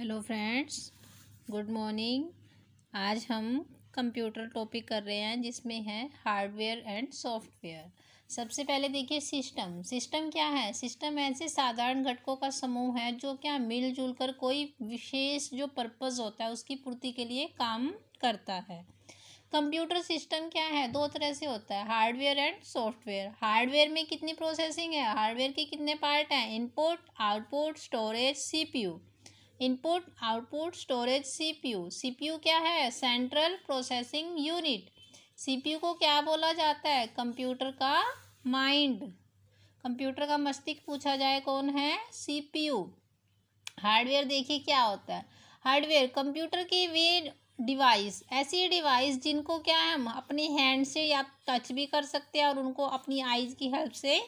hello friends good morning आज हम computer topic कर रहे हैं जिसमें है हार्डवेयर एंड सॉफ्टवेयर सबसे पहले देखिए सिस्टम सिस्टम क्या है सिस्टम ऐसे साधारण घटकों का समूह है जो क्या मिलजुल कर कोई विशेष जो पर्पज़ होता है उसकी पूर्ति के लिए काम करता है कंप्यूटर सिस्टम क्या है दो तरह से होता है हार्डवेयर एंड सॉफ्टवेयर हार्डवेयर में कितनी प्रोसेसिंग है हार्डवेयर के कितने पार्ट हैं input output storage CPU input output storage CPU CPU क्या है सेंट्रल प्रोसेसिंग यूनिट सीपीयू को क्या बोला जाता है कंप्यूटर का माइंड कंप्यूटर का मस्तिष्क पूछा जाए कौन है सीपीयू हार्डवेयर देखिए क्या होता है हार्डवेयर कंप्यूटर की वे डिवाइस ऐसी डिवाइस जिनको क्या है हम अपनी हैंड से या टच भी कर सकते हैं और उनको अपनी आइज़ की हेल्प से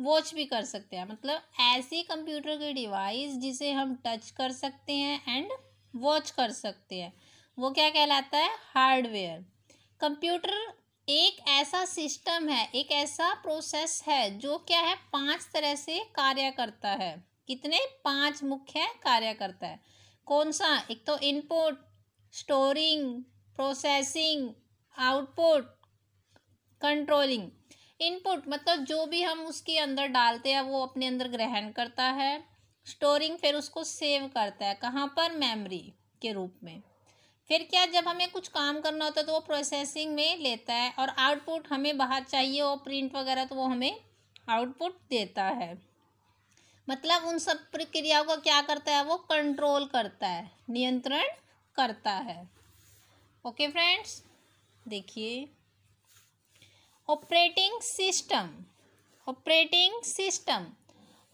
वॉच भी कर सकते हैं मतलब ऐसी कंप्यूटर की डिवाइस जिसे हम टच कर सकते हैं एंड वॉच कर सकते हैं वो क्या कहलाता है हार्डवेयर कंप्यूटर एक ऐसा सिस्टम है एक ऐसा प्रोसेस है जो क्या है पांच तरह से कार्य करता है कितने पांच मुख्य कार्य करता है कौन सा एक तो input storing processing output controlling input मतलब जो भी हम उसके अंदर डालते हैं वो अपने अंदर ग्रहण करता है स्टोरिंग फिर उसको सेव करता है कहाँ पर मेमोरी के रूप में फिर क्या जब हमें कुछ काम करना होता है तो वो प्रोसेसिंग में लेता है और आउटपुट हमें बाहर चाहिए वो प्रिंट वगैरह तो वो हमें आउटपुट देता है मतलब उन सब प्रक्रियाओं का क्या करता है वो कंट्रोल करता है नियंत्रण करता है ओके फ्रेंड्स देखिए operating system operating system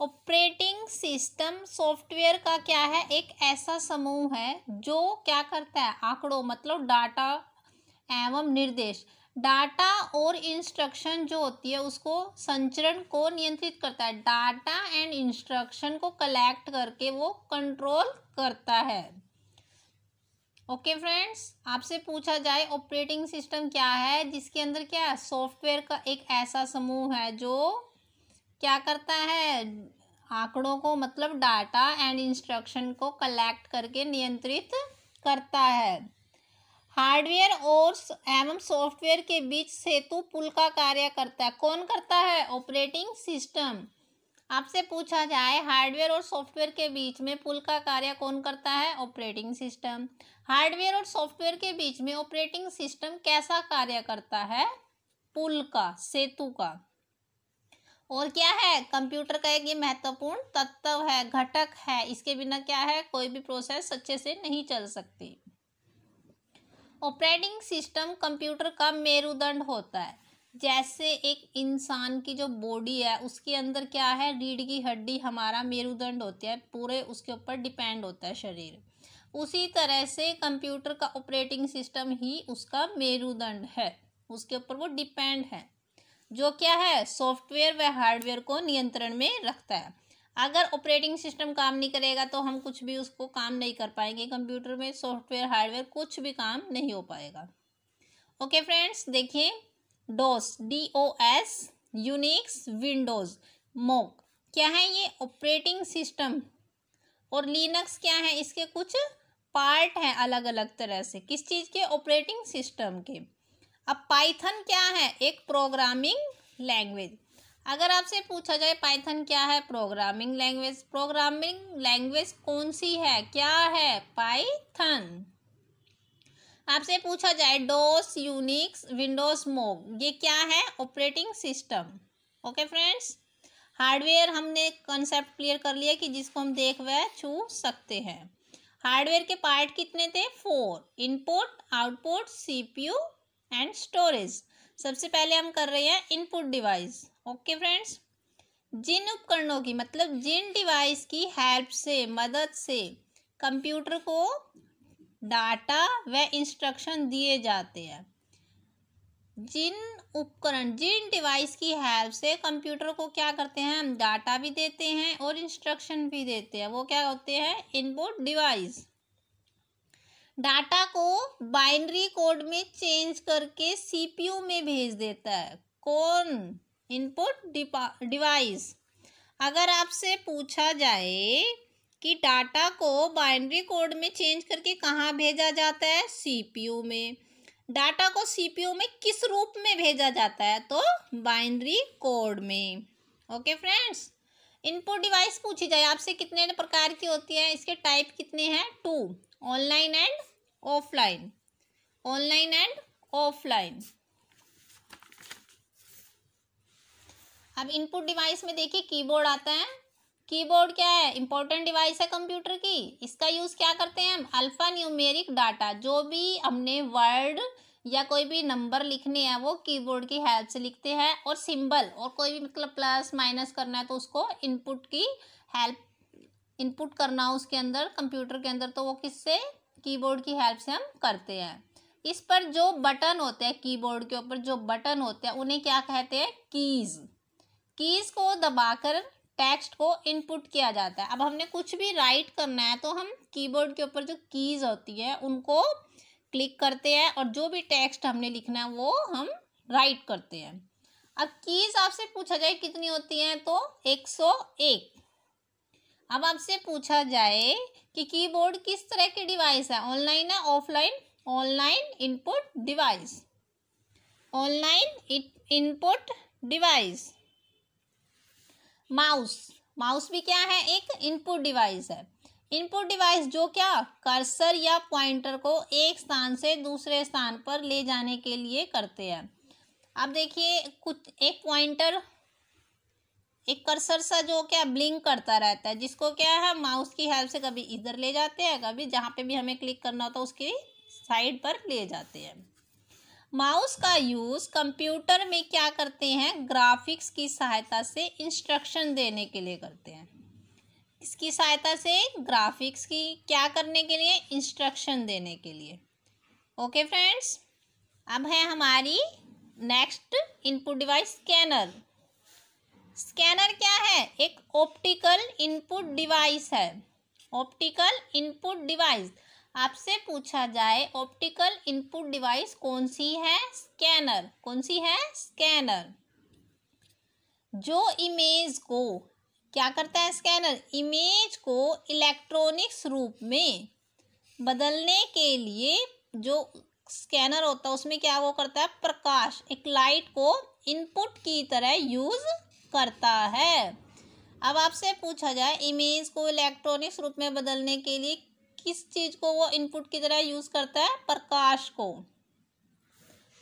operating system software का क्या है एक ऐसा समूह है जो क्या करता है आंकड़ों मतलब डाटा एवं निर्देश डाटा और इंस्ट्रक्शन जो होती है उसको संचरण को नियंत्रित करता है डाटा एंड इंस्ट्रक्शन को कलेक्ट करके वो कंट्रोल करता है ओके फ्रेंड्स आपसे पूछा जाए ऑपरेटिंग सिस्टम क्या है जिसके अंदर क्या है सॉफ्टवेयर का एक ऐसा समूह है जो क्या करता है आंकड़ों को मतलब डाटा एंड इंस्ट्रक्शन को कलेक्ट करके नियंत्रित करता है हार्डवेयर और एवं सॉफ्टवेयर के बीच सेतु पुल का कार्य करता है कौन करता है ऑपरेटिंग सिस्टम आपसे पूछा जाए हार्डवेयर और सॉफ्टवेयर के बीच में पुल का कार्य कौन करता है ऑपरेटिंग सिस्टम हार्डवेयर और सॉफ्टवेयर के बीच में ऑपरेटिंग सिस्टम कैसा कार्य करता है पुल का सेतु का और क्या है कंप्यूटर का एक ये महत्वपूर्ण तत्व है घटक है इसके बिना क्या है कोई भी प्रोसेस अच्छे से नहीं चल सकती ऑपरेटिंग सिस्टम कंप्यूटर का मेरुदंड होता है जैसे एक इंसान की जो बॉडी है उसके अंदर क्या है रीढ़ की हड्डी हमारा मेरुदंड होती है पूरे उसके ऊपर डिपेंड होता है शरीर उसी तरह से कंप्यूटर का ऑपरेटिंग सिस्टम ही उसका मेरुदंड है उसके ऊपर वो डिपेंड है जो क्या है सॉफ्टवेयर व हार्डवेयर को नियंत्रण में रखता है अगर ऑपरेटिंग सिस्टम काम नहीं करेगा तो हम कुछ भी उसको काम नहीं कर पाएंगे कंप्यूटर में सॉफ्टवेयर हार्डवेयर कुछ भी काम नहीं हो पाएगा ओके फ्रेंड्स देखिए DOS D O S Unix Windows Mac क्या है ये ऑपरेटिंग सिस्टम और लिनक्स क्या है इसके कुछ पार्ट हैं अलग अलग तरह से किस चीज़ के ऑपरेटिंग सिस्टम के अब पाइथन क्या है एक प्रोग्रामिंग लैंग्वेज अगर आपसे पूछा जाए पाइथन क्या है प्रोग्रामिंग लैंग्वेज प्रोग्रामिंग लैंग्वेज कौन सी है क्या है पाइथन आपसे पूछा जाए डोस यूनिक्स विंडोज मोब ये क्या है operating system okay friends hardware हमने कंसेप्ट क्लियर कर लिया कि जिसको हम देख वह छू सकते हैं हार्डवेयर के पार्ट कितने थे four input output CPU and storage सबसे पहले हम कर रहे हैं इनपुट डिवाइस ओके फ्रेंड्स जिन उपकरणों की मतलब जिन डिवाइस की हेल्प से मदद से कंप्यूटर को डाटा व इंस्ट्रक्शन दिए जाते हैं जिन उपकरण जिन डिवाइस की हेल्प से कंप्यूटर को क्या करते हैं हम डाटा भी देते हैं और इंस्ट्रक्शन भी देते हैं वो क्या होते हैं इनपुट डिवाइस डाटा को बाइनरी कोड में चेंज करके सीपीयू में भेज देता है कौन इनपुट डिवाइस अगर आपसे पूछा जाए कि डाटा को बाइनरी कोड में चेंज करके कहाँ भेजा जाता है सीपीयू में डाटा को सीपीयू में किस रूप में भेजा जाता है तो बाइनरी कोड में ओके फ्रेंड्स इनपुट डिवाइस पूछी जाए आपसे कितने प्रकार की होती है इसके टाइप कितने हैं two online and offline online and offline अब इनपुट डिवाइस में देखिए कीबोर्ड आता है कीबोर्ड क्या है इंपॉर्टेंट डिवाइस है कंप्यूटर की इसका यूज़ क्या करते हैं हम अल्फा न्यूमेरिक डाटा जो भी हमने वर्ड या कोई भी नंबर लिखने हैं वो कीबोर्ड की हेल्प से लिखते हैं और सिंबल और कोई भी मतलब प्लस माइनस करना है तो उसको इनपुट की हेल्प इनपुट करना हो उसके अंदर कंप्यूटर के अंदर तो वो किससे कीबोर्ड की हेल्प से हम करते हैं इस पर जो बटन होते हैं कीबोर्ड के ऊपर जो बटन होते हैं उन्हें क्या कहते हैं कीज़ कीज़ को दबाकर टेक्स्ट को इनपुट किया जाता है अब हमने कुछ भी राइट करना है तो हम कीबोर्ड के ऊपर जो कीज़ होती है उनको क्लिक करते हैं और जो भी टेक्स्ट हमने लिखना है वो हम राइट करते हैं अब कीज़ आपसे पूछा जाए कितनी होती हैं तो 101 अब आपसे पूछा जाए कि कीबोर्ड किस तरह की डिवाइस है ऑनलाइन है offline online input device online input device mouse mouse भी क्या है एक इनपुट डिवाइस है इनपुट डिवाइस जो क्या कर्सर या पॉइंटर को एक स्थान से दूसरे स्थान पर ले जाने के लिए करते हैं अब देखिए कुछ एक पॉइंटर एक कर्सर सा जो क्या ब्लिंक करता रहता है जिसको क्या है माउस की हेल्प से कभी इधर ले जाते हैं कभी जहाँ पे भी हमें क्लिक करना होता है उसकी साइड पर ले जाते हैं माउस का यूज़ कंप्यूटर में क्या करते हैं ग्राफिक्स की सहायता से इंस्ट्रक्शन देने के लिए करते हैं इसकी सहायता से ग्राफिक्स की क्या करने के लिए इंस्ट्रक्शन देने के लिए ओके फ्रेंड्स अब है हमारी next input device scanner scanner क्या है एक ऑप्टिकल इनपुट डिवाइस है ऑप्टिकल इनपुट डिवाइस आपसे पूछा जाए ऑप्टिकल इनपुट डिवाइस कौन सी है स्कैनर कौन सी है स्कैनर जो इमेज को क्या करता है स्कैनर इमेज को इलेक्ट्रॉनिक्स रूप में बदलने के लिए जो स्कैनर होता है उसमें क्या वो करता है प्रकाश एक लाइट को इनपुट की तरह यूज़ करता है अब आपसे पूछा जाए इमेज को इलेक्ट्रॉनिक्स रूप में बदलने के लिए किस चीज़ को वो इनपुट की तरह यूज़ करता है प्रकाश को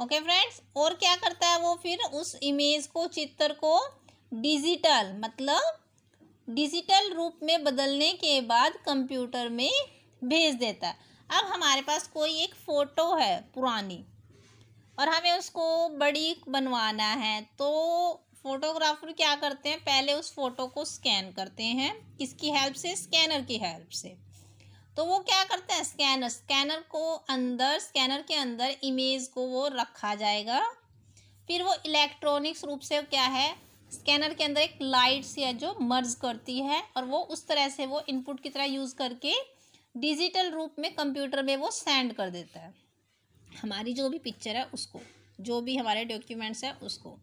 ओके okay फ्रेंड्स और क्या करता है वो फिर उस इमेज को चित्र को डिजिटल मतलब डिजिटल रूप में बदलने के बाद कंप्यूटर में भेज देता है अब हमारे पास कोई एक फ़ोटो है पुरानी और हमें उसको बड़ी बनवाना है तो फोटोग्राफर क्या करते हैं पहले उस फोटो को स्कैन करते हैं किसकी हेल्प से स्कैनर की हेल्प से तो वो क्या करते हैं स्कैनर स्कैनर को अंदर स्कैनर के अंदर इमेज को वो रखा जाएगा फिर वो इलेक्ट्रॉनिक्स रूप से क्या है स्कैनर के अंदर एक लाइट सी है जो मर्ज करती है और वो उस तरह से वो इनपुट की तरह यूज़ करके डिजिटल रूप में कंप्यूटर में वो सेंड कर देता है हमारी जो भी पिक्चर है उसको जो भी हमारे डॉक्यूमेंट्स है उसको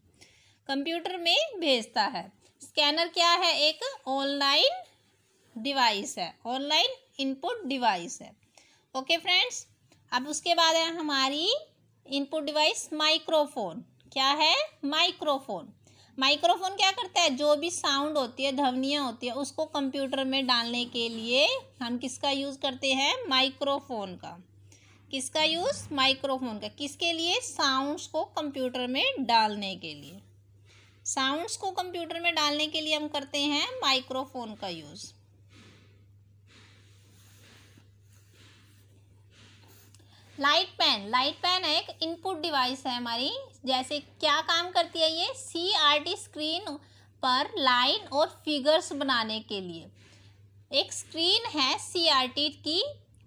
कंप्यूटर में भेजता है स्कैनर क्या है एक ऑनलाइन डिवाइस है ऑनलाइन इनपुट डिवाइस है ओके फ्रेंड्स अब उसके बाद है हमारी इनपुट डिवाइस माइक्रोफोन क्या है माइक्रोफोन माइक्रोफोन क्या करता है जो भी साउंड होती है ध्वनियाँ होती है उसको कंप्यूटर में डालने के लिए हम किसका यूज़ करते हैं माइक्रोफोन का किसका यूज़ माइक्रोफोन का किसके लिए साउंड्स को कंप्यूटर में डालने के लिए साउंड्स को कंप्यूटर में डालने के लिए हम करते हैं माइक्रोफोन का use light pen light pen एक इनपुट डिवाइस है हमारी जैसे क्या काम करती है ये सी आर टी स्क्रीन पर लाइन और फिगर्स बनाने के लिए एक स्क्रीन है सी आर टी की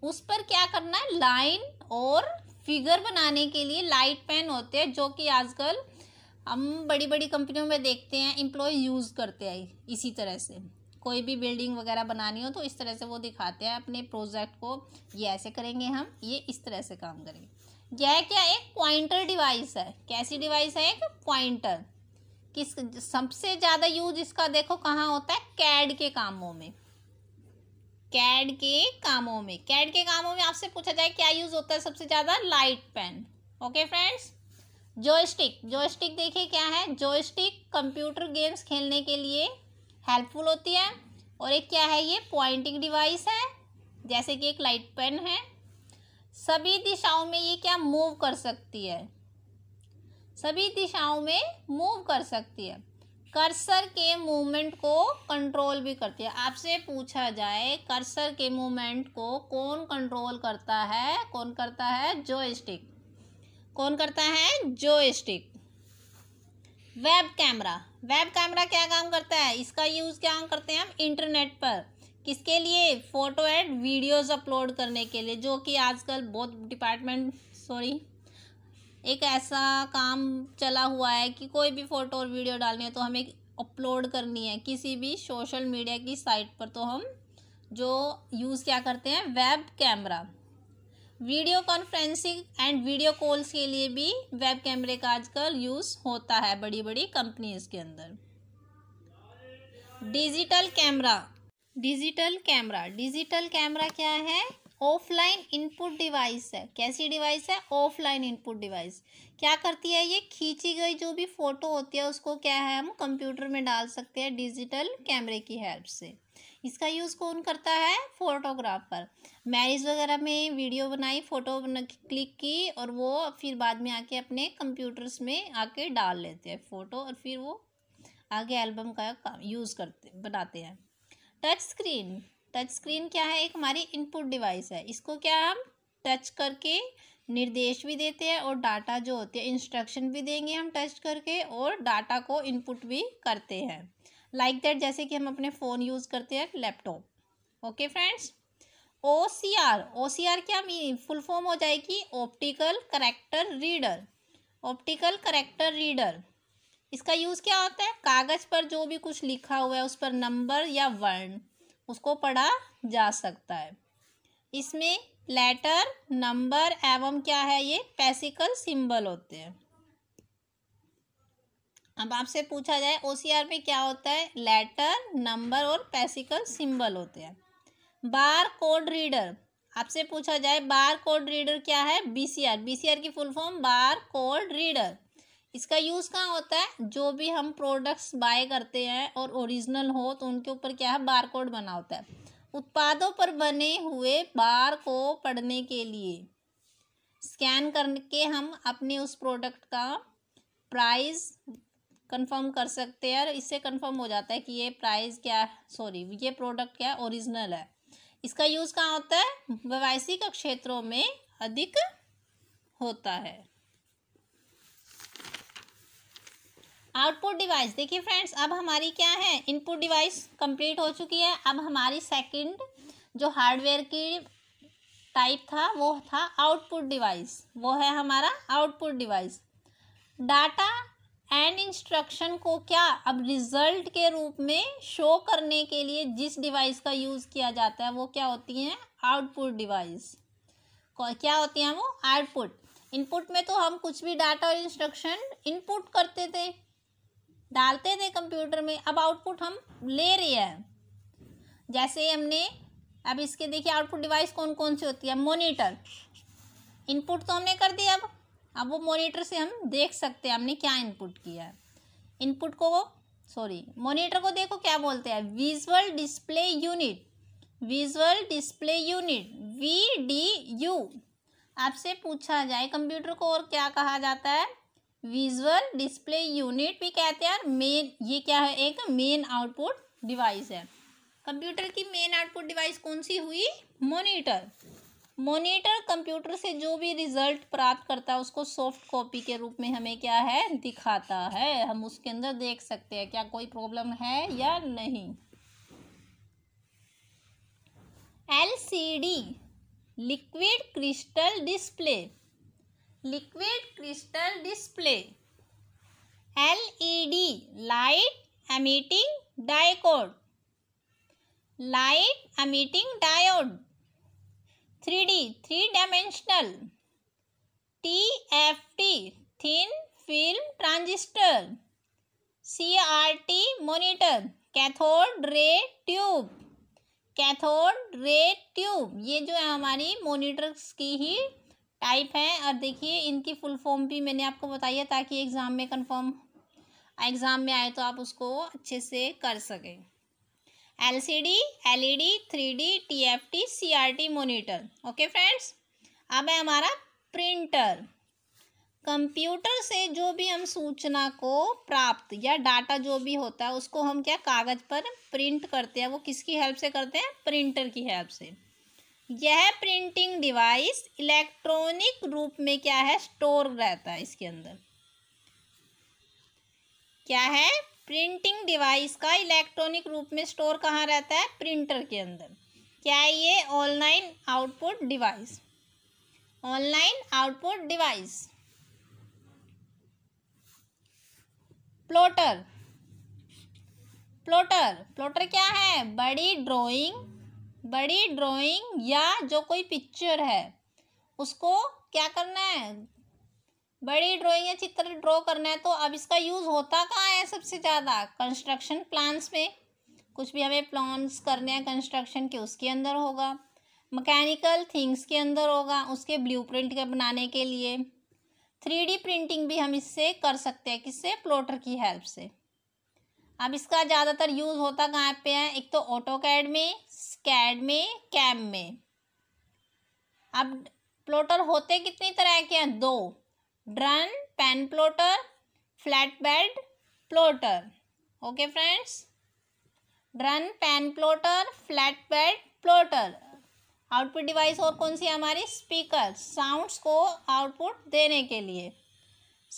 उस पर क्या करना है लाइन और फिगर बनाने के लिए लाइट पेन होते हैं जो कि आजकल हम बड़ी बड़ी कंपनियों में देखते हैं एम्प्लॉय यूज़ करते हैं इसी तरह से कोई भी बिल्डिंग वगैरह बनानी हो तो इस तरह से वो दिखाते हैं अपने प्रोजेक्ट को ये ऐसे करेंगे हम ये इस तरह से काम करेंगे यह क्या एक पॉइंटर डिवाइस है कैसी डिवाइस है एक पॉइंटर किस सबसे ज़्यादा यूज इसका देखो कहाँ होता है कैड के कामों में कैड के कामों में कैड के कामों में आपसे पूछा जाए क्या यूज़ होता है सबसे ज़्यादा light pen okay friends joystick joystick देखिए क्या है जॉयस्टिक कंप्यूटर गेम्स खेलने के लिए हेल्पफुल होती है और एक क्या है ये पॉइंटिंग डिवाइस है जैसे कि एक लाइट पेन है सभी दिशाओं में ये क्या मूव कर सकती है सभी दिशाओं में मूव कर सकती है कर्सर के मूवमेंट को कंट्रोल भी करती है आपसे पूछा जाए कर्सर के मूवमेंट को कौन कंट्रोल करता है कौन करता है जो स्टिक कौन करता है जो वेब कैमरा वेब कैमरा क्या काम करता है इसका यूज़ क्या करते हैं हम इंटरनेट पर किसके लिए फ़ोटो एंड वीडियोस अपलोड करने के लिए जो कि आजकल बहुत डिपार्टमेंट सॉरी एक ऐसा काम चला हुआ है कि कोई भी फ़ोटो और वीडियो डालनी है तो हमें अपलोड करनी है किसी भी सोशल मीडिया की साइट पर तो हम जो यूज़ क्या करते हैं web camera video conferencing and video calls के लिए भी वेब कैमरे का आजकल यूज़ होता है बड़ी बड़ी कंपनीज के अंदर digital camera digital camera digital camera क्या है ऑफलाइन इनपुट डिवाइस है कैसी डिवाइस है ऑफलाइन इनपुट डिवाइस क्या करती है ये खींची गई जो भी फ़ोटो होती है उसको क्या है हम कंप्यूटर में डाल सकते हैं डिजिटल कैमरे की हेल्प से इसका यूज़ कौन करता है फोटोग्राफर मैरिज वगैरह में वीडियो बनाई फ़ोटो बना, क्लिक की और वो फिर बाद में आके अपने कंप्यूटर्स में आके डाल लेते हैं फ़ोटो और फिर वो आगे एल्बम का यूज़ करते बनाते हैं टच स्क्रीन टच स्क्रीन क्या है एक हमारी इनपुट डिवाइस है इसको क्या हम टच करके निर्देश भी देते हैं और डाटा जो होते हैं इंस्ट्रक्शन भी देंगे हम टच करके और डाटा को इनपुट भी करते हैं लाइक like दैट जैसे कि हम अपने फ़ोन यूज़ करते हैं laptop okay friends O C R O C R क्या फुल फॉर्म हो जाएगी optical character reader optical character reader इसका यूज़ क्या होता है कागज़ पर जो भी कुछ लिखा हुआ है उस पर नंबर या वर्ण उसको पढ़ा जा सकता है इसमें लेटर नंबर एवं क्या है ये पैसिकल सिंबल होते हैं अब आपसे पूछा जाए ओ में क्या होता है लेटर नंबर और पैसिकल सिंबल होते हैं बार कोड रीडर आपसे पूछा जाए बार कोड रीडर क्या है बीसीआर बीसीआर की full form bar code reader इसका यूज़ कहाँ होता है जो भी हम प्रोडक्ट्स बाय करते हैं और ओरिजिनल हो तो उनके ऊपर क्या है बार कोड बना होता है उत्पादों पर बने हुए बार को पढ़ने के लिए स्कैन करके हम अपने उस प्रोडक्ट का प्राइस कंफर्म कर सकते हैं और इससे कंफर्म हो जाता है कि ये प्राइस क्या सॉरी ये प्रोडक्ट क्या ओरिजिनल है इसका यूज़ कहाँ होता है के क्षेत्रों में अधिक होता है आउटपुट डिवाइस देखिए फ्रेंड्स अब हमारी क्या है इनपुट डिवाइस कंप्लीट हो चुकी है अब हमारी सेकंड जो हार्डवेयर की टाइप था वो था आउटपुट डिवाइस वो है हमारा output device data and instruction को क्या अब रिजल्ट के रूप में शो करने के लिए जिस डिवाइस का यूज़ किया जाता है वो क्या होती हैं आउटपुट डिवाइस क्या होती हैं वो आउटपुट इनपुट में तो हम कुछ भी डाटा और इंस्ट्रक्शन इनपुट करते थे डालते थे कंप्यूटर में अब आउटपुट हम ले रहे हैं जैसे हमने अब इसके देखिए आउटपुट डिवाइस कौन कौन सी होती है मोनीटर इनपुट तो हमने कर दिया अब अब वो मोनीटर से हम देख सकते हैं हमने क्या इनपुट किया है इनपुट को सॉरी मोनीटर को देखो क्या बोलते हैं visual display unit visual display unit V D U आपसे पूछा जाए कंप्यूटर को और क्या कहा जाता है विजुअल डिस्प्ले यूनिट भी कहते हैं मेन ये क्या है एक मेन आउटपुट डिवाइस है कंप्यूटर की मेन आउटपुट डिवाइस कौन सी हुई मोनीटर मॉनिटर कंप्यूटर से जो भी रिजल्ट प्राप्त करता है उसको सॉफ्ट कॉपी के रूप में हमें क्या है दिखाता है हम उसके अंदर देख सकते हैं क्या कोई प्रॉब्लम है या नहीं LCD liquid crystal display liquid crystal display LED light emitting डायकोड light emitting diode three D three dimensional T F T thin film transistor C R T monitor cathode ray tube cathode ray tube ये जो है हमारी monitors की ही type है और देखिए इनकी फुल फॉर्म भी मैंने आपको बताई है ताकि एग्ज़ाम में कंफर्म एग्ज़ाम में आए तो आप उसको अच्छे से कर सकें LCD LED C TFT CRT monitor okay friends अब है हमारा प्रिंटर कंप्यूटर से जो भी हम सूचना को प्राप्त या डाटा जो भी होता है उसको हम क्या कागज़ पर प्रिंट करते हैं वो किसकी हेल्प से करते हैं प्रिंटर की हेल्प से यह प्रिंटिंग डिवाइस इलेक्ट्रॉनिक रूप में क्या है स्टोर रहता है इसके अंदर क्या है प्रिंटिंग डिवाइस का इलेक्ट्रॉनिक रूप में स्टोर कहाँ रहता है प्रिंटर के अंदर क्या है ये online output device online output device plotter plotter plotter क्या है बड़ी ड्राइंग बड़ी ड्राइंग या जो कोई पिक्चर है उसको क्या करना है बड़ी ड्राइंग या चित्र ड्रॉ करना है तो अब इसका यूज़ होता कहाँ है सबसे ज़्यादा कंस्ट्रक्शन प्लान्स में कुछ भी हमें प्लान्स करने हैं कंस्ट्रक्शन के उसके अंदर होगा मकैनिकल थिंग्स के अंदर होगा उसके ब्लूप्रिंट के बनाने के लिए थ्री डी प्रिंटिंग भी हम इससे कर सकते हैं किससे प्लोटर की हेल्प से अब इसका ज़्यादातर यूज़ होता कहाँ पे है एक तो ऑटो कैड में स्कैड में कैम में अब प्लोटर होते कितनी तरह के हैं दो drum pen plotter flat bed plotter okay friends drum pen plotter flat bed plotter output device और कौन सी है हमारी स्पीकर साउंड्स को आउटपुट देने के लिए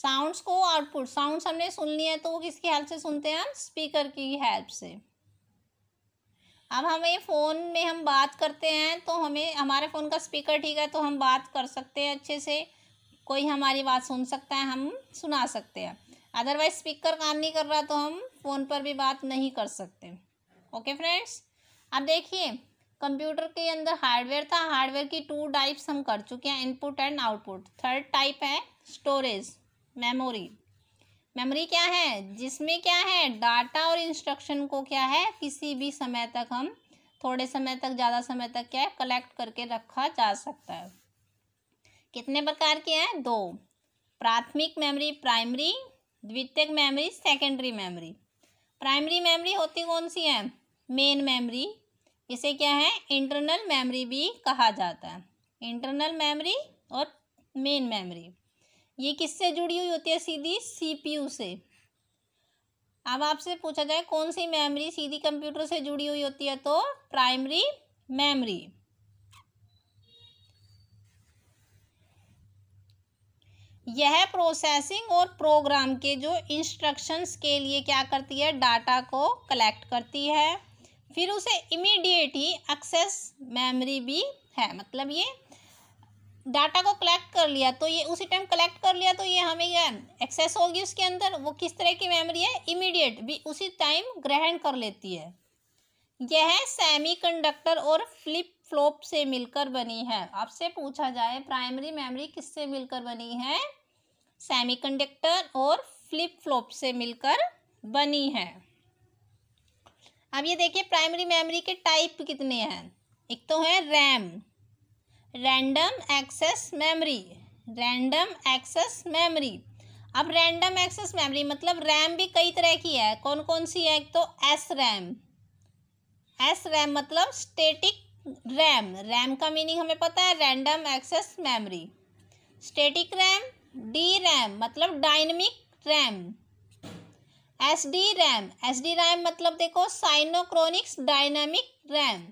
साउंड्स को आउटपुट साउंड्स हमने सुननी है तो वो किसकी हेल्प से सुनते हैं हम स्पीकर की हेल्प से अब हमें फ़ोन में हम बात करते हैं तो हमें हमारे फ़ोन का स्पीकर ठीक है तो हम बात कर सकते हैं अच्छे से कोई हमारी बात सुन सकता है हम सुना सकते हैं अदरवाइज स्पीकर काम नहीं कर रहा तो हम फ़ोन पर भी बात नहीं कर सकते ओके फ्रेंड्स अब देखिए कंप्यूटर के अंदर हार्डवेयर था हार्डवेयर की टू टाइप्स हम कर चुके हैं input and output third type है स्टोरेज मेमोरी मेमोरी क्या है जिसमें क्या है डाटा और इंस्ट्रक्शन को क्या है किसी भी समय तक हम थोड़े समय तक ज़्यादा समय तक क्या है कलेक्ट करके रखा जा सकता है कितने प्रकार के हैं दो प्राथमिक मेमोरी प्राइमरी द्वितीयक memory secondary memory primary memory होती कौन सी है मेन मेमोरी इसे क्या है इंटरनल मेमोरी भी कहा जाता है इंटरनल मेमोरी और मेन मेमोरी ये किससे जुड़ी हुई होती है सीधी सीपीयू से अब आपसे पूछा जाए कौन सी मेमोरी सीधी कंप्यूटर से जुड़ी हुई होती है तो प्राइमरी मेमोरी यह प्रोसेसिंग और प्रोग्राम के जो इंस्ट्रक्शंस के लिए क्या करती है डाटा को कलेक्ट करती है फिर उसे इमीडिएट ही एक्सेस मेमोरी भी है मतलब ये डाटा को कलेक्ट कर लिया तो ये उसी टाइम कलेक्ट कर लिया तो ये हमें यह एक्सेस होगी उसके अंदर वो किस तरह की मेमोरी है इमीडिएट भी उसी टाइम ग्रहण कर लेती है यह सेमीकंडक्टर और फ्लिप फ्लोप से मिलकर बनी है आपसे पूछा जाए प्राइमरी मेमोरी किससे मिलकर बनी है सेमीकंडक्टर और फ्लिप फ्लॉप से मिलकर बनी है अब ये देखिए प्राइमरी मेमोरी के टाइप कितने हैं एक तो है RAM random access memory random access memory अब रैंडम एक्सेस मेमोरी मतलब रैम भी कई तरह की है कौन कौन सी है एक तो एस रैम एस रैम मतलब स्टेटिक रैम रैम का मीनिंग हमें पता है random access memory static RAM D RAM मतलब dynamic RAM S D RAM S D RAM मतलब देखो synchronous dynamic RAM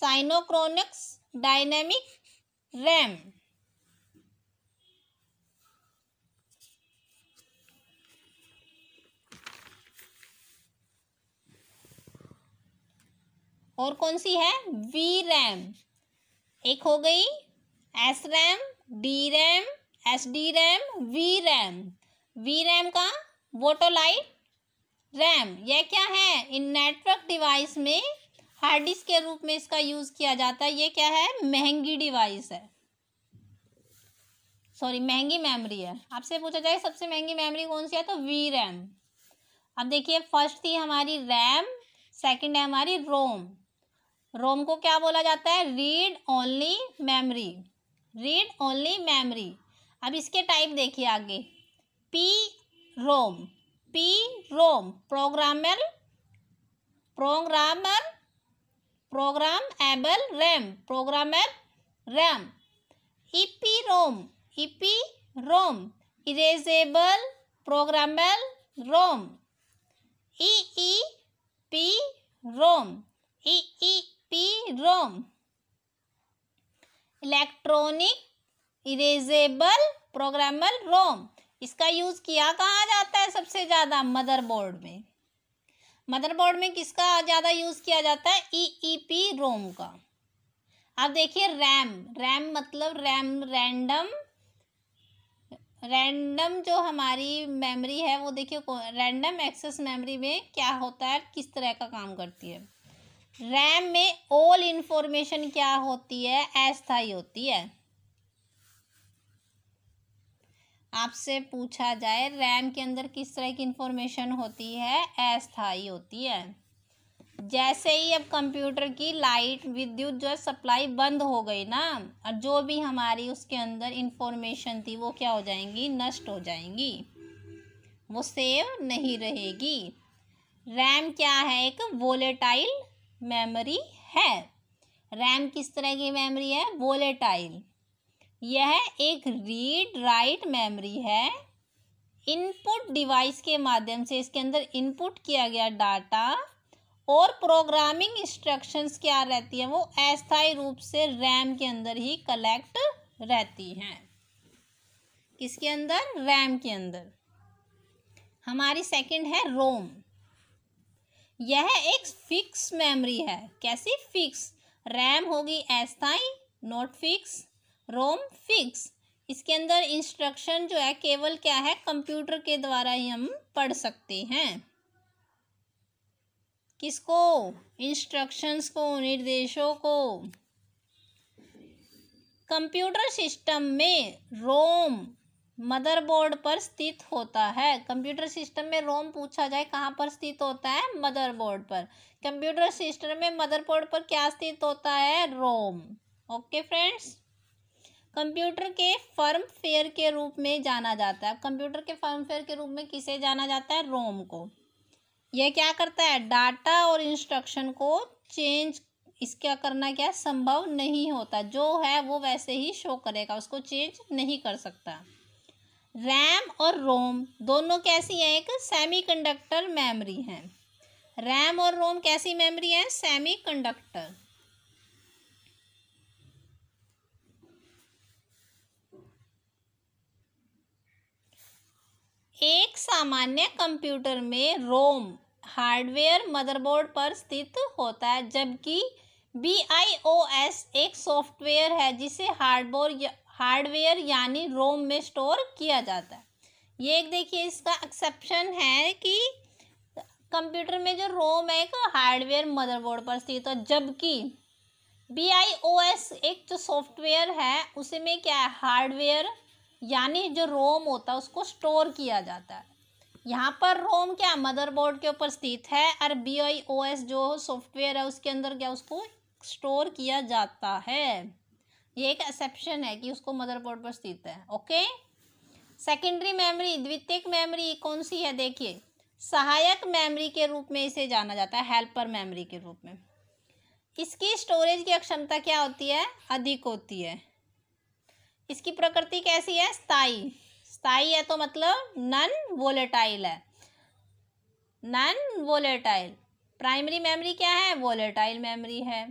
synchronous dynamic RAM और कौन सी है वी रैम एक हो गई S RAM D RAM S D RAM V RAM V RAM का वोटोलाइट रैम यह क्या है इन नेटवर्क डिवाइस में हार्ड डिस्क के रूप में इसका यूज़ किया जाता है ये क्या है महंगी डिवाइस है सॉरी महंगी मेमोरी है आपसे पूछा जाए सबसे महंगी मेमोरी कौन सी है तो वी रैम अब देखिए फर्स्ट थी हमारी रैम सेकंड है हमारी रोम रोम को क्या बोला जाता है read only memory read only memory अब इसके टाइप देखिए आगे P ROM P ROM programmer programmer programmable RAM programmer RAM EP ROM EP ROM erasable programmer ROM E E P ROM E E P ROM electronic erasable programmable ROM इसका use किया कहाँ जाता है सबसे ज़्यादा motherboard में motherboard में किसका ज़्यादा यूज़ किया जाता है ई पी रोम का अब देखिए रैम रैम मतलब रैम रैंडम रैंडम जो हमारी मेमोरी है वो देखिए रैंडम एक्सेस मेमोरी में क्या होता है किस तरह का काम करती है रैम में ऑल इंफॉर्मेशन क्या होती है अस्थाई होती है आपसे पूछा जाए रैम के अंदर किस तरह की इंफॉर्मेशन होती है अस्थाई होती है जैसे ही अब कंप्यूटर की लाइट विद्युत जो है सप्लाई बंद हो गई ना और जो भी हमारी उसके अंदर इंफॉर्मेशन थी वो क्या हो जाएंगी नष्ट हो जाएंगी वो सेव नहीं रहेगी रैम क्या है एक वोलेटाइल मेमोरी है रैम किस तरह की मेमोरी है वोलेटाइल यह एक रीड राइट मेमोरी है इनपुट डिवाइस के माध्यम से इसके अंदर इनपुट किया गया डाटा और प्रोग्रामिंग इंस्ट्रक्शंस क्या रहती है वो अस्थाई रूप से रैम के अंदर ही कलेक्ट रहती हैं किसके अंदर रैम के अंदर हमारी सेकंड है रोम यह एक फिक्स मेमोरी है कैसी फिक्स रैम होगी एस्थाई नोट फिक्स रोम फिक्स इसके अंदर इंस्ट्रक्शन जो है केवल क्या है कंप्यूटर के द्वारा ही हम पढ़ सकते हैं किसको इंस्ट्रक्शंस को निर्देशों को कंप्यूटर सिस्टम में रोम मदरबोर्ड पर स्थित होता है कंप्यूटर सिस्टम में रोम पूछा जाए कहाँ पर स्थित होता है मदरबोर्ड पर कंप्यूटर सिस्टम में मदरबोर्ड पर क्या स्थित होता है रोम ओके फ्रेंड्स कंप्यूटर के फर्म फेयर के रूप में जाना जाता है कंप्यूटर के फर्म फेयर के रूप में किसे जाना जाता है रोम को यह क्या करता है डाटा और इंस्ट्रक्शन को चेंज इसका करना क्या संभव नहीं होता जो है वो वैसे ही शो करेगा उसको चेंज नहीं कर सकता रैम और रोम दोनों कैसी हैं एक सेमीकंडक्टर मेमोरी हैं रैम और रोम कैसी मेमोरी है सेमीकंडक्टर एक सामान्य कंप्यूटर में रोम हार्डवेयर मदरबोर्ड पर स्थित होता है जबकि बी आई ओ एस एक सॉफ्टवेयर है जिसे हार्डबोर्ड हार्डवेयर यानी रोम में स्टोर किया जाता है ये एक देखिए इसका एक्सेप्शन है कि कंप्यूटर में जो रोम है एक हार्डवेयर मदरबोर्ड पर स्थित है जबकि बी आई ओ एस एक जो सॉफ्टवेयर है उसी में क्या है हार्डवेयर यानी जो रोम होता है उसको स्टोर किया जाता है यहाँ पर रोम क्या मदरबोर्ड के ऊपर स्थित है और बी आई ओ एस जो सॉफ्टवेयर है उसके अंदर क्या उसको स्टोर किया जाता है ये एक एक्सेप्शन है कि उसको मदरबोर्ड पर स्थित है ओके सेकेंडरी मेमोरी द्वितीयक मेमोरी कौन सी है देखिए सहायक मेमोरी के रूप में इसे जाना जाता है हेल्पर मेमोरी के रूप में इसकी स्टोरेज की अक्षमता क्या होती है अधिक होती है इसकी प्रकृति कैसी है स्थाई स्थाई है तो मतलब नन वोलेटाइल है नन वोलेटाइल प्राइमरी मेमोरी क्या है वोलेटाइल मेमोरी है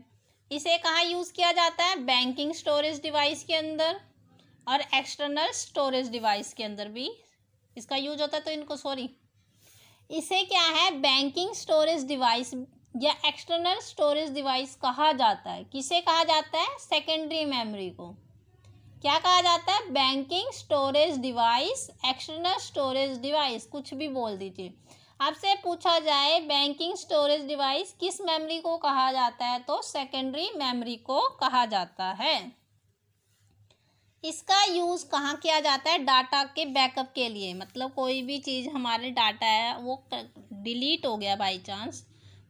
इसे कहाँ यूज़ किया जाता है बैंकिंग स्टोरेज डिवाइस के अंदर और एक्सटर्नल स्टोरेज डिवाइस के अंदर भी इसका यूज होता है तो इनको सॉरी इसे क्या है बैंकिंग स्टोरेज डिवाइस या एक्सटर्नल स्टोरेज डिवाइस कहा जाता है किसे कहा जाता है सेकेंडरी मेमोरी को क्या कहा जाता है backing storage device external storage device कुछ भी बोल दीजिए आपसे पूछा जाए बैंकिंग स्टोरेज डिवाइस किस मेमोरी को कहा जाता है तो सेकेंडरी मेमोरी को कहा जाता है इसका यूज़ कहाँ किया जाता है डाटा के बैकअप के लिए मतलब कोई भी चीज़ हमारे डाटा है वो डिलीट हो गया बाई चांस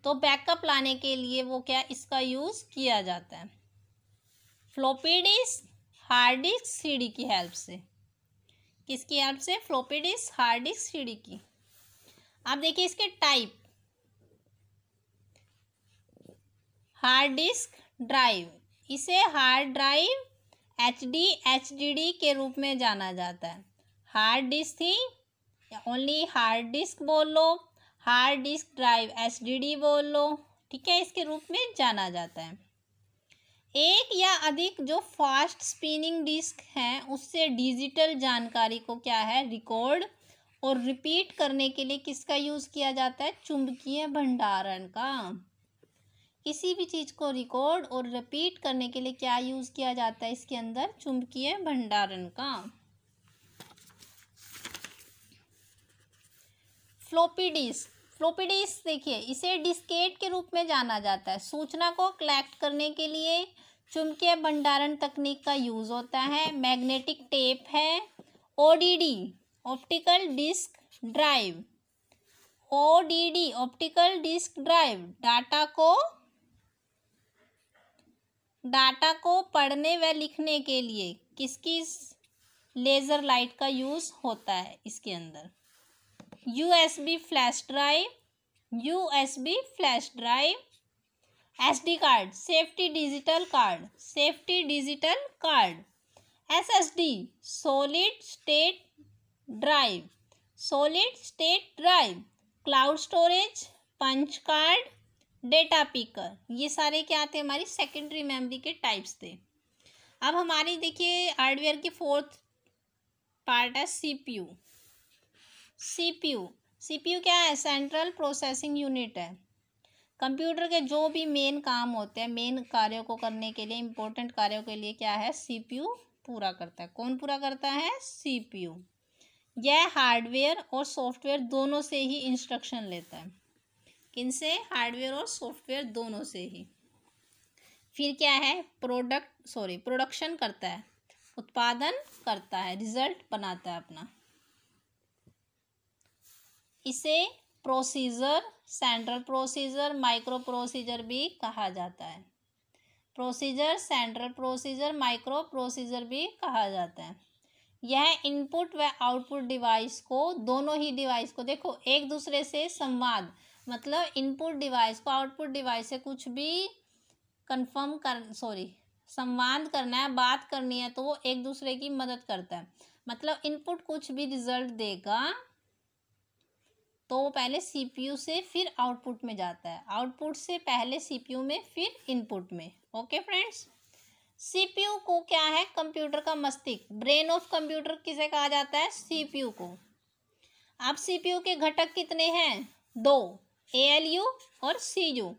तो बैकअप लाने के लिए वो क्या इसका यूज़ किया जाता है फ्लोपी डिस्क हार्ड डिस्क सी की हेल्प से किसकी हेल्प से फ्लोपी डिस्क हार्ड डिस्क सी की आप देखिए इसके टाइप हार्ड डिस्क ड्राइव इसे hard drive H D H D D के रूप में जाना जाता है हार्ड डिस्क थी ओनली हार्ड डिस्क बोल लो hard disk drive H D D बोल लो ठीक है इसके रूप में जाना जाता है एक या अधिक जो फास्ट स्पिनिंग डिस्क हैं उससे डिजिटल जानकारी को क्या है रिकॉर्ड और रिपीट करने के लिए किसका यूज़ किया जाता है चुंबकीय भंडारण का किसी भी चीज़ को रिकॉर्ड और रिपीट करने के लिए क्या यूज़ किया जाता है इसके अंदर चुंबकीय भंडारण का फ्लोपी डिस्क फ्लोपी डिस्क देखिए इसे डिस्केट के रूप में जाना जाता है सूचना को कलेक्ट करने के लिए चुंबकीय भंडारण तकनीक का यूज़ होता है मैग्नेटिक टेप है ODD optical disk drive O D D optical disk drive data को डाटा को पढ़ने व लिखने के लिए किसकी लेज़र लाइट का यूज़ होता है इसके अंदर U S B flash drive U S B flash drive S D card safety digital card safety digital card S S D solid state drive solid state drive cloud storage punch card data picker ये सारे क्या थे हमारी secondary memory के types थे अब हमारी देखिए हार्डवेयर की फोर्थ पार्ट है सीपीयू सीपीयू सीपीयू क्या है सेंट्रल प्रोसेसिंग यूनिट है कंप्यूटर के जो भी मेन काम होते हैं मेन कार्यों को करने के लिए इम्पोर्टेंट कार्यों के लिए क्या है सीपीयू पूरा करता है कौन पूरा करता है सीपीयू यह हार्डवेयर और सॉफ्टवेयर दोनों से ही इंस्ट्रक्शन लेता है किन से हार्डवेयर और सॉफ्टवेयर दोनों से ही फिर क्या है प्रोडक्ट सॉरी प्रोडक्शन करता है उत्पादन करता है रिजल्ट बनाता है अपना इसे procedure central procedure micro procedure भी कहा जाता है procedure central procedure micro procedure भी कहा जाता है यह इनपुट व आउटपुट डिवाइस को दोनों ही डिवाइस को देखो एक दूसरे से संवाद मतलब इनपुट डिवाइस को आउटपुट डिवाइस से कुछ भी कंफर्म कर सॉरी संवाद करना है बात करनी है तो वो एक दूसरे की मदद करता है मतलब इनपुट कुछ भी रिजल्ट देगा तो वो पहले सीपीयू से फिर आउटपुट में जाता है आउटपुट से पहले सीपीयू में फिर इनपुट में ओके फ्रेंड्स सीपीयू को क्या है कंप्यूटर का मस्तिष्क ब्रेन ऑफ कंप्यूटर किसे कहा जाता है सीपीयू को अब सीपीयू के घटक कितने हैं दो एएलयू और सीयू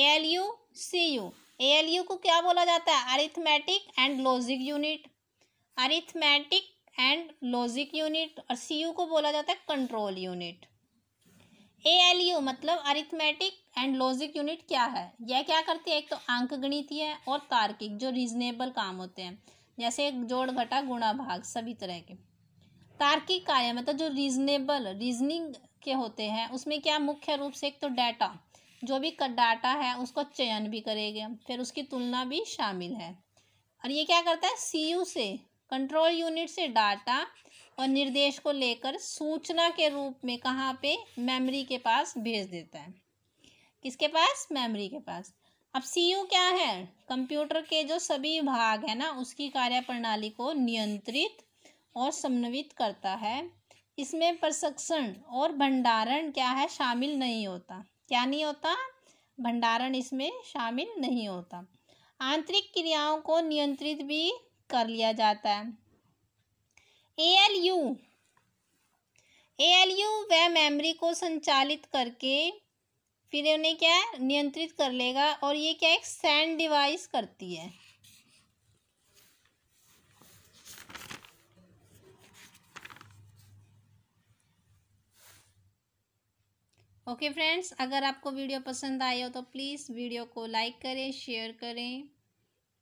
एएलयू सीयू एएलयू को क्या बोला जाता है arithmetic and logic unit arithmetic and logic unit और सीयू को बोला जाता है control unit A L U मतलब अरिथमेटिक एंड लॉजिक यूनिट क्या है यह क्या करती है एक तो अंक गणितीय और तार्किक जो रीजनेबल काम होते हैं जैसे जोड़ घटा गुणा भाग सभी तरह के तार्किक कार्य मतलब जो रीजनेबल रीजनिंग के होते हैं उसमें क्या मुख्य रूप से एक तो डाटा जो भी डाटा है उसको चयन भी करेगा फिर उसकी तुलना भी शामिल है और ये क्या करता है सी यू से कंट्रोल यूनिट से डाटा और निर्देश को लेकर सूचना के रूप में कहाँ पे मेमोरी के पास भेज देता है किसके पास मेमोरी के पास अब सी यू क्या है कंप्यूटर के जो सभी भाग है ना उसकी कार्य प्रणाली को नियंत्रित और समन्वित करता है इसमें प्रशिक्षण और भंडारण क्या है शामिल नहीं होता क्या नहीं होता भंडारण इसमें शामिल नहीं होता आंतरिक क्रियाओं को नियंत्रित भी कर लिया जाता है A L U A L U वह मेमोरी को संचालित करके फिर उन्हें क्या है नियंत्रित कर लेगा और ये क्या एक सैंड डिवाइस करती है ओके okay फ्रेंड्स अगर आपको वीडियो पसंद आई हो तो प्लीज़ वीडियो को लाइक करें शेयर करें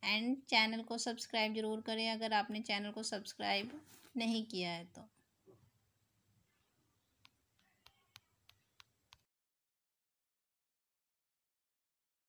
एंड चैनल को सब्सक्राइब ज़रूर करें अगर आपने चैनल को सब्सक्राइब नहीं किया है तो